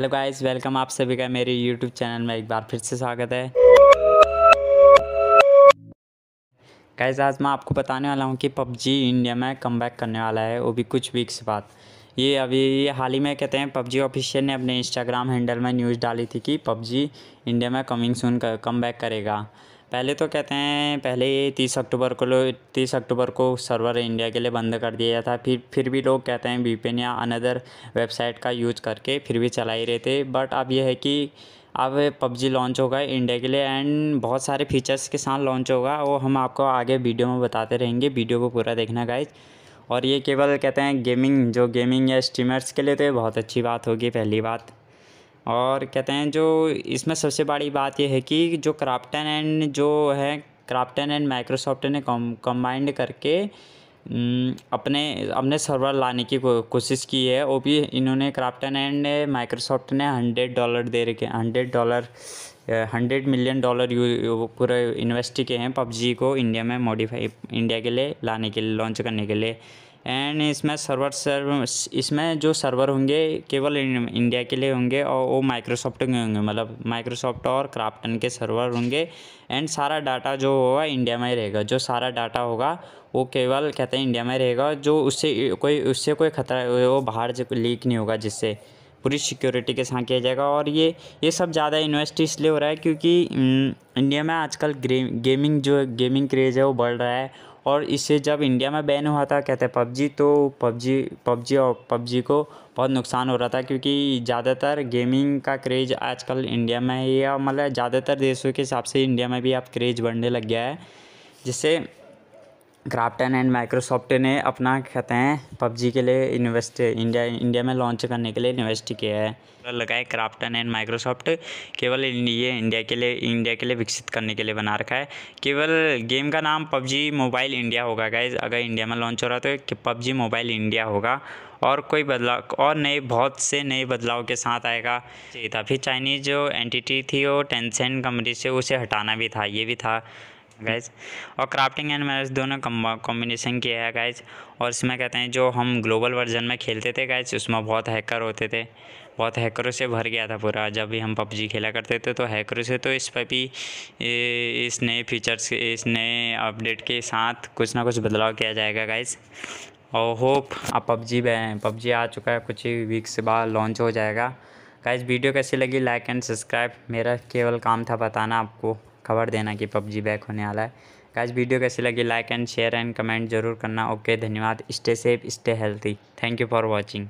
hello guys welcome आप सभी का मेरे यूट्यूब चैनल में एक बार फिर से स्वागत है गाइस आज मैं आपको बताने वाला हूँ कि पबजी इंडिया में कम करने वाला है वो भी कुछ वीक्स बाद ये अभी हाल ही में कहते हैं पबजी ऑफिशियल ने अपने इंस्टाग्राम हैंडल में न्यूज़ डाली थी कि पबजी इंडिया में कमिंग सुन कम बैक करेगा पहले तो कहते हैं पहले तीस अक्टूबर को लोग तीस अक्टूबर को सर्वर इंडिया के लिए बंद कर दिया था फिर फिर भी लोग कहते हैं वीपेन या अनदर वेबसाइट का यूज करके फिर भी चला ही रहे थे बट अब यह है कि अब पबजी लॉन्च होगा इंडिया के लिए एंड बहुत सारे फीचर्स के साथ लॉन्च होगा वो हम आपको आगे वीडियो में बताते रहेंगे वीडियो को पूरा देखना गाइज और ये केवल कहते हैं गेमिंग जो गेमिंग या स्ट्रीमर्स के लिए तो ये बहुत अच्छी बात होगी पहली बात और कहते हैं जो इसमें सबसे बड़ी बात यह है कि जो क्राफ्टन एंड जो है क्राफ्टन एंड माइक्रोसॉफ्ट ने कम्बाइंड करके अपने अपने सर्वर लाने की कोशिश की है वो भी इन्होंने क्राफ्टन एंड माइक्रोसॉफ्ट ने हंड्रेड डॉलर दे रखे hundred dollar hundred million dollar यू पूरे इन्वेस्ट किए हैं पबजी को इंडिया में मॉडिफाई इंडिया के लिए लाने के लिए लॉन्च करने के लिए एंड इसमें सर्वर सर्व इसमें जो सर्वर होंगे केवल इंडिया के लिए होंगे और वो माइक्रोसॉफ्ट के होंगे मतलब माइक्रोसॉफ्ट और क्राफ्टन के सर्वर होंगे एंड सारा डाटा जो होगा इंडिया में ही रहेगा जो सारा डाटा होगा वो केवल कहते हैं इंडिया में रहेगा जो उससे कोई उससे कोई खतरा वो बाहर जो लीक नहीं होगा जिससे पूरी सिक्योरिटी के साथ किया जाएगा और ये ये सब ज़्यादा इन्वेस्ट इसलिए हो रहा है क्योंकि इंडिया हम्म, में आजकल गेमिंग जो गेमिंग क्रेज़ है वो बढ़ रहा है और इससे जब इंडिया में बैन हुआ था कहते हैं पबजी तो पबजी पबजी और पबजी को बहुत नुकसान हो रहा था क्योंकि ज़्यादातर गेमिंग का क्रेज़ आजकल इंडिया में ही या मतलब ज़्यादातर देशों के हिसाब से इंडिया में भी अब क्रेज़ बढ़ने लग गया है जिससे क्राफ्टन एंड माइक्रोसॉफ्ट ने अपना कहते हैं पबजी के लिए इन्वेस्ट इंडिया इंडिया में लॉन्च करने के लिए इन्वेस्ट किया है लगा है क्राफ्टन एंड माइक्रोसॉफ्ट केवल ये इंडिया के लिए इंडिया के लिए विकसित करने के लिए बना रखा है केवल गेम का नाम पबजी मोबाइल इंडिया होगा गाइज अगर इंडिया में लॉन्च हो रहा है तो पबजी मोबाइल इंडिया होगा और कोई बदलाव और नए बहुत से नए बदलाव के साथ आएगा चाहिए था फिर चाइनीज़ जो एंटिटी थी वो टेंसेंट कंपनी से उसे हटाना भी था ये भी था गाइज और क्राफ्टिंग एंड मैरिज दोनों कॉम्बिनेशन किया है गाइज और इसमें कहते हैं जो हम ग्लोबल वर्जन में खेलते थे गाइज उसमें बहुत हैकर होते थे बहुत हैकरों से भर गया था पूरा जब भी हम पबजी खेला करते थे तो हैकरों से तो इस पर भी इस नए फीचर्स इस नए अपडेट के साथ कुछ ना कुछ बदलाव किया जाएगा गाइज और होप अब पबजी पबजी आ चुका है कुछ ही वीक्स बाद लॉन्च हो जाएगा गाइज वीडियो कैसी लगी लाइक एंड सब्सक्राइब मेरा केवल काम था बताना आपको खबर देना कि पबजी बैक होने वाला है गाइज वीडियो कैसी लगी like and share and comment जरूर करना ओके धन्यवाद stay safe stay healthy thank you for watching